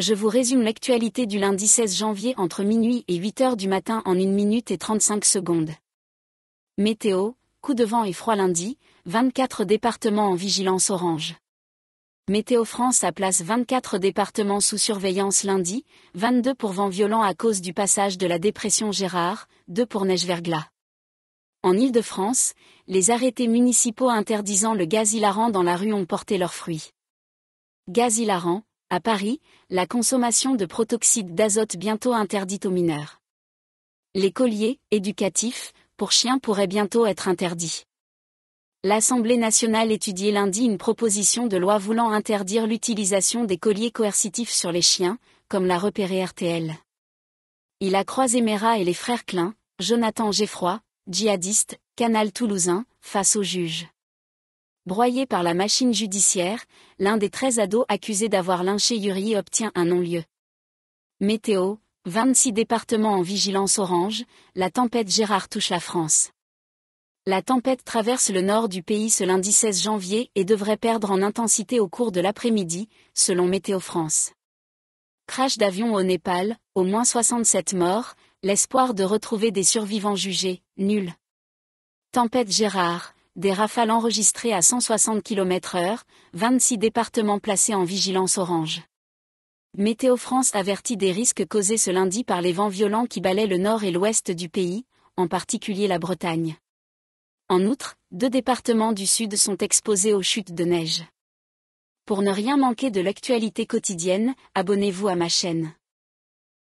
Je vous résume l'actualité du lundi 16 janvier entre minuit et 8 heures du matin en 1 minute et 35 secondes. Météo, coup de vent et froid lundi, 24 départements en vigilance orange. Météo France a place 24 départements sous surveillance lundi, 22 pour vent violent à cause du passage de la dépression Gérard, 2 pour neige verglas. En Île-de-France, les arrêtés municipaux interdisant le gaz hilarant dans la rue ont porté leurs fruits. Gaz hilarant, à Paris, la consommation de protoxyde d'azote bientôt interdite aux mineurs. Les colliers, éducatifs, pour chiens pourraient bientôt être interdits. L'Assemblée nationale étudiait lundi une proposition de loi voulant interdire l'utilisation des colliers coercitifs sur les chiens, comme l'a repéré RTL. Il a croisé Mera et les frères Klein, Jonathan Geffroy, djihadiste, Canal Toulousain, face au juge. Broyé par la machine judiciaire, l'un des 13 ados accusés d'avoir lynché Yuri obtient un non-lieu. Météo, 26 départements en vigilance orange, la tempête Gérard touche la France. La tempête traverse le nord du pays ce lundi 16 janvier et devrait perdre en intensité au cours de l'après-midi, selon Météo France. Crash d'avion au Népal, au moins 67 morts, l'espoir de retrouver des survivants jugés, nul. Tempête Gérard, des rafales enregistrées à 160 km/h, 26 départements placés en vigilance orange. Météo France avertit des risques causés ce lundi par les vents violents qui balaient le nord et l'ouest du pays, en particulier la Bretagne. En outre, deux départements du sud sont exposés aux chutes de neige. Pour ne rien manquer de l'actualité quotidienne, abonnez-vous à ma chaîne.